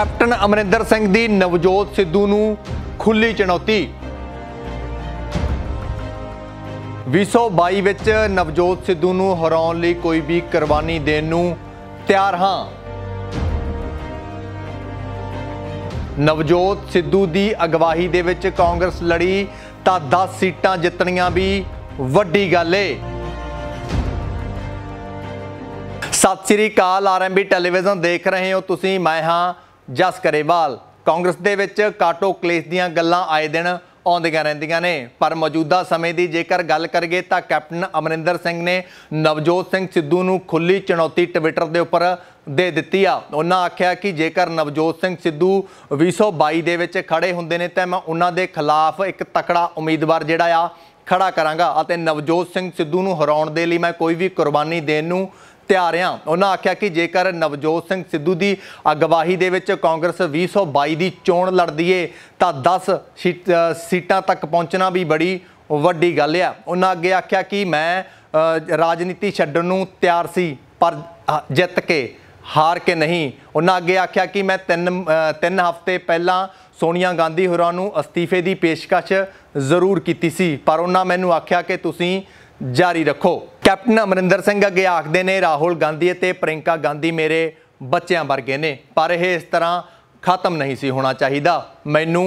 captain Amarinder Singh ਦੀ ਨਵਜੋਤ ਸਿੱਧੂ ਨੂੰ ਖੁੱਲੀ ਚੁਣੌਤੀ 2022 ਵਿੱਚ ਨਵਜੋਤ ਸਿੱਧੂ ਨੂੰ ਹਰਾਉਣ ਲਈ ਕੋਈ ਵੀ ਕੁਰਬਾਨੀ ਦੇਣ ਨੂੰ ਤਿਆਰ ਹਾਂ ਨਵਜੋਤ ਸਿੱਧੂ ਦੀ ਅਗਵਾਹੀ ਦੇ ਵਿੱਚ ਕਾਂਗਰਸ ਲੜੀ ਤਾਂ 10 ਸੀਟਾਂ ਜਿੱਤਣੀਆਂ ਵੀ ਵੱਡੀ ਗੱਲ ਏ ਸਤਿ ਸ੍ਰੀ ਅਕਾਲ ਆਰਐਮਬੀ ਟੈਲੀਵਿਜ਼ਨ ਦੇਖ ਰਹੇ ਹੋ ਤੁਸੀਂ ਮੈਂ ਹਾਂ ਜਸ ਕਰੇਵਾਲ ਕਾਂਗਰਸ ਦੇ ਵਿੱਚ ਕਾਟੋ ਕਲੇਸ਼ ਦੀਆਂ ਗੱਲਾਂ ਆਏ ਦਿਨ ਆਉਂਦੀਆਂ ਰਹਿੰਦੀਆਂ ਨੇ ਪਰ ਮੌਜੂਦਾ ਸਮੇਂ ਦੀ ਜੇਕਰ ਗੱਲ ਕਰਗੇ ਤਾਂ ਕੈਪਟਨ ਅਮਰਿੰਦਰ ਸਿੰਘ ਨੇ ਨਵਜੋਤ ਸਿੰਘ ਸਿੱਧੂ ਨੂੰ ਖੁੱਲੀ ਚੁਣੌਤੀ ਟਵਿੱਟਰ ਦੇ ਉੱਪਰ ਦੇ ਦਿੱਤੀ ਆ ਉਹਨਾਂ ਆਖਿਆ ਕਿ ਜੇਕਰ ਨਵਜੋਤ ਸਿੰਘ ਸਿੱਧੂ 2022 ਦੇ ਵਿੱਚ ਖੜੇ ਹੁੰਦੇ ਨੇ ਤਾਂ ਮੈਂ ਉਹਨਾਂ ਦੇ ਖਿਲਾਫ ਇੱਕ ਤਕੜਾ ਉਮੀਦਵਾਰ ਜਿਹੜਾ ਆ ਖੜਾ ਕਰਾਂਗਾ ਅਤੇ ਨਵਜੋਤ ਸਿੰਘ ਸਿੱਧੂ ਨੂੰ ਹਰਾਉਣ ਦੇ ਲਈ ਮੈਂ ਕੋਈ ਵੀ ਕੁਰਬਾਨੀ ਦੇਣ ਨੂੰ ਤਿਆਰ ਆ ਉਹਨਾਂ ਆਖਿਆ ਕਿ ਜੇਕਰ ਨਵਜੋਤ ਸਿੰਘ ਸਿੱਧੂ ਦੀ ਅਗਵਾਹੀ ਦੇ ਵਿੱਚ ਕਾਂਗਰਸ 2022 ਦੀ ਚੋਣ ਲੜਦੀ ਏ ਤਾਂ 10 ਸੀਟਾਂ ਤੱਕ ਪਹੁੰਚਣਾ ਵੀ ਬੜੀ ਵੱਡੀ ਗੱਲ ਆ ਉਹਨਾਂ ਅੱਗੇ ਆਖਿਆ ਕਿ ਮੈਂ ਰਾਜਨੀਤੀ ਛੱਡਣ ਨੂੰ ਤਿਆਰ ਸੀ ਪਰ ਜਿੱਤ ਕੇ ਹਾਰ ਕੇ ਨਹੀਂ ਉਹਨਾਂ ਅੱਗੇ ਆਖਿਆ ਕਿ ਮੈਂ ਤਿੰਨ ਤਿੰਨ ਹਫ਼ਤੇ ਪਹਿਲਾਂ ਸੋਨੀਆ ਗਾਂਧੀ ਹੋਰਾਂ ਨੂੰ ਅਸਤੀਫੇ ਦੀ ਪੇਸ਼ਕਸ਼ ਜ਼ਰੂਰ ਕੀਤੀ ਸੀ ਪਰ ਉਹਨਾਂ ਮੈਨੂੰ ਆਖਿਆ ਕਿ ਤੁਸੀਂ ਜਾਰੀ ਰੱਖੋ ਕੈਪਟਨ ਅਮਰਿੰਦਰ ਸਿੰਘ ਅੱਗੇ ਆਖਦੇ ਨੇ ਰਾਹੁਲ ਗਾਂਧੀ ਅਤੇ ਪ੍ਰਿੰਕਾ ਗਾਂਧੀ ਮੇਰੇ ਬੱਚਿਆਂ ਵਰਗੇ ਨੇ ਪਰ ਇਹ ਇਸ ਤਰ੍ਹਾਂ ਖਤਮ ਨਹੀਂ ਸੀ ਹੋਣਾ ਚਾਹੀਦਾ ਮੈਨੂੰ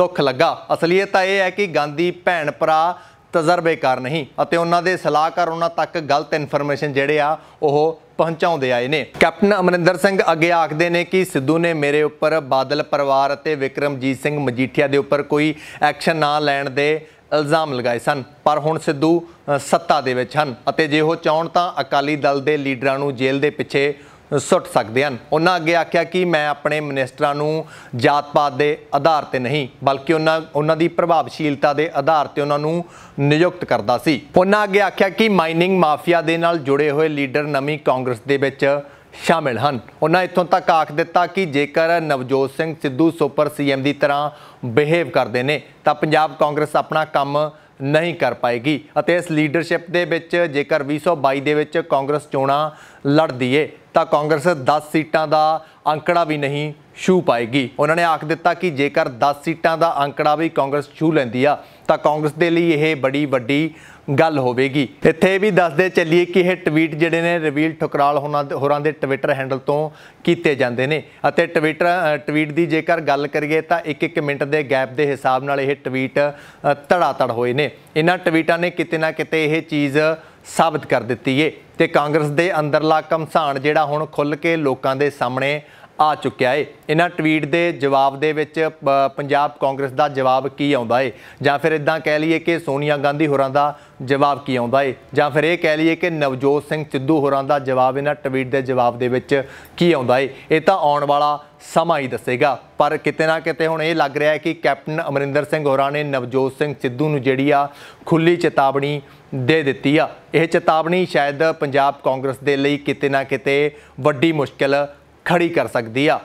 ਦੁੱਖ ਲੱਗਾ ਅਸਲੀਅਤ ਤਾਂ ਇਹ ਹੈ ਕਿ ਗਾਂਧੀ ਭੈਣ ਭਰਾ ਤਜਰਬੇਕਾਰ ਨਹੀਂ ਅਤੇ ਉਹਨਾਂ ਦੇ ਸਲਾਹਕਾਰ ਉਹਨਾਂ ਤੱਕ ਗਲਤ ਇਨਫੋਰਮੇਸ਼ਨ ਜਿਹੜੇ ਆ ਉਹ ਪਹੁੰਚਾਉਂਦੇ ਆਏ ਨੇ ਕੈਪਟਨ ਅਮਰਿੰਦਰ ਸਿੰਘ ਅੱਗੇ ਆਖਦੇ ਨੇ ਕਿ ਸਿੱਧੂ ਨੇ ਮੇਰੇ ਉੱਪਰ ਬਾਦਲ ਪਰਿਵਾਰ ਅਤੇ ਵਿਕਰਮਜੀਤ ਸਿੰਘ ਮਜੀਠੀਆ ਦੇ ਉੱਪਰ ਕੋਈ ਐਕਸ਼ਨ ਨਾ ਲੈਣ ਦੇ ਇਲਜ਼ਾਮ ਲਗਾਏ ਸਨ ਪਰ ਹੁਣ ਸਿੱਧੂ ਸੱਤਾ ਦੇ ਵਿੱਚ ਹਨ ਅਤੇ ਜੇ ਉਹ ਚਾਹਣ ਤਾਂ ਅਕਾਲੀ ਦਲ ਦੇ ਲੀਡਰਾਂ ਨੂੰ ਜੇਲ੍ਹ ਦੇ ਪਿੱਛੇ ਸੁੱਟ ਸਕਦੇ ਹਨ ਉਹਨਾਂ ਅੱਗੇ ਆਖਿਆ ਕਿ ਮੈਂ ਆਪਣੇ ਮਿਨਿਸਟਰਾਂ ਨੂੰ ਜਾਤ-ਪਾਤ ਦੇ ਆਧਾਰ ਤੇ ਨਹੀਂ ਬਲਕਿ ਉਹਨਾਂ ਉਹਨਾਂ ਦੀ ਪ੍ਰਭਾਵਸ਼ੀਲਤਾ ਦੇ ਆਧਾਰ ਤੇ ਉਹਨਾਂ ਨੂੰ ਨਿਯੁਕਤ ਕਰਦਾ ਸੀ ਉਹਨਾਂ ਅੱਗੇ ਆਖਿਆ ਕਿ ਮਾਈਨਿੰਗ ਮਾਫੀਆ ਦੇ ਨਾਲ ਜੁੜੇ ਹੋਏ ਲੀਡਰ ਨਵੀਂ ਕਾਂਗਰਸ ਦੇ ਵਿੱਚ ਸ਼ਾਮਿਲ ਹਨ ਉਹਨਾਂ ਇੱਥੋਂ ਤੱਕ ਆਖ ਦਿੱਤਾ ਕਿ ਜੇਕਰ ਨਵਜੋਤ ਸਿੰਘ ਸਿੱਧੂ ਸੁਪਰ ਸੀਐਮ ਦੀ ਤਰ੍ਹਾਂ ਬਿਹੇਵ ਕਰਦੇ ਨੇ ਤਾਂ ਪੰਜਾਬ ਕਾਂਗਰਸ ਆਪਣਾ ਕੰਮ ਨਹੀਂ ਕਰ ਪਾਏਗੀ ਅਤੇ ਇਸ ਲੀਡਰਸ਼ਿਪ ਦੇ ਵਿੱਚ ਜੇਕਰ 2022 ਦੇ ਵਿੱਚ ਕਾਂਗਰਸ ਚੋਣਾਂ ਲੜਦੀ ਏ ਤਾਂ ਕਾਂਗਰਸ 10 ਸੀਟਾਂ ਦਾ ਅੰਕੜਾ ਵੀ ਨਹੀਂ ਛੂ ਪਾਏਗੀ ਉਹਨਾਂ ਨੇ ਆਖ ਦਿੱਤਾ ਕਿ ਜੇਕਰ 10 ਸੀਟਾਂ ਦਾ ਅੰਕੜਾ ਵੀ ਕਾਂਗਰਸ ਛੂ ਲੈਂਦੀ ਆ ਤਾਂ ਕਾਂਗਰਸ ਦੇ ਲਈ ਇਹ ਬੜੀ ਵੱਡੀ ਗੱਲ ਹੋਵੇਗੀ ਇੱਥੇ ਵੀ ਦੱਸਦੇ ਚੱਲੀਏ ਕਿ ਇਹ ਟਵੀਟ ਜਿਹੜੇ ਨੇ ਰਿਵੀਲ ਠੁਕਰਾਲ ਹੋਰਾਂ ਦੇ ਟਵਿੱਟਰ ਹੈਂਡਲ ਤੋਂ ਕੀਤੇ ਜਾਂਦੇ ਨੇ ਅਤੇ ਟਵਿੱਟਰ ਟਵੀਟ ਦੀ ਜੇਕਰ ਗੱਲ ਕਰੀਏ ਤਾਂ 1-1 ਮਿੰਟ ਦੇ ਗੈਪ ਦੇ ਹਿਸਾਬ ਨਾਲ ਇਹ ਟਵੀਟ ਧੜਾਧੜ ਹੋਏ ਨੇ ਇਹਨਾਂ ਟਵੀਟਾਂ ਨੇ ਕਿਤੇ ਨਾ ਕਿਤੇ ਇਹ ਚੀਜ਼ ਸਾਬਤ ਕਰ ਦਿੱਤੀ ਏ ਤੇ ਕਾਂਗਰਸ ਦੇ ਅੰਦਰਲਾ ਕਮਸਾਨ ਜਿਹੜਾ ਹੁਣ ਖੁੱਲ ਕੇ ਲੋਕਾਂ ਦੇ ਸਾਹਮਣੇ ਆ ਚੁੱਕਿਆ ਏ ਇਹਨਾਂ ਟਵੀਟ ਦੇ ਜਵਾਬ ਦੇ ਵਿੱਚ ਪੰਜਾਬ ਕਾਂਗਰਸ ਦਾ ਜਵਾਬ ਕੀ ਆਉਂਦਾ ਏ ਜਾਂ ਫਿਰ ਇਦਾਂ ਕਹਿ ਲਈਏ ਕਿ ਸੋਨੀਆ ਗਾਂਧੀ ਹੋਰਾਂ ਦਾ ਜਵਾਬ ਕੀ ਆਉਂਦਾ ਏ ਜਾਂ ਫਿਰ ਇਹ ਕਹਿ ਲਈਏ ਕਿ ਨਵਜੋਤ ਸਿੰਘ ਸਿੱਧੂ ਹੋਰਾਂ ਦਾ ਜਵਾਬ ਇਹਨਾਂ ਟਵੀਟ ਦੇ ਜਵਾਬ ਦੇ ਵਿੱਚ ਕੀ ਆਉਂਦਾ ਏ ਇਹ ਤਾਂ ਆਉਣ ਵਾਲਾ ਸਮਾਂ ਹੀ ਦੱਸੇਗਾ ਪਰ ਕਿਤੇ ਨਾ ਕਿਤੇ ਹੁਣ ਇਹ ਲੱਗ ਰਿਹਾ ਹੈ ਕਿ ਕੈਪਟਨ ਅਮਰਿੰਦਰ ਸਿੰਘ ਹੋਰਾਂ ਨੇ ਨਵਜੋਤ ਸਿੰਘ ਸਿੱਧੂ ਨੂੰ ਜਿਹੜੀ ਆ ਖੁੱਲੀ ਚੇਤਾਵਨੀ ਦੇ ਦਿੱਤੀ ਆ ਇਹ ਚੇਤਾਵਨੀ ਸ਼ਾਇਦ ਪੰਜਾਬ ਕਾਂਗਰਸ ਦੇ ਲਈ ਕਿਤੇ ਨਾ ਕਿਤੇ ਵੱਡੀ ਮੁਸ਼ਕਲ ਖੜੀ ਕਰ ਸਕਦੀ ਆ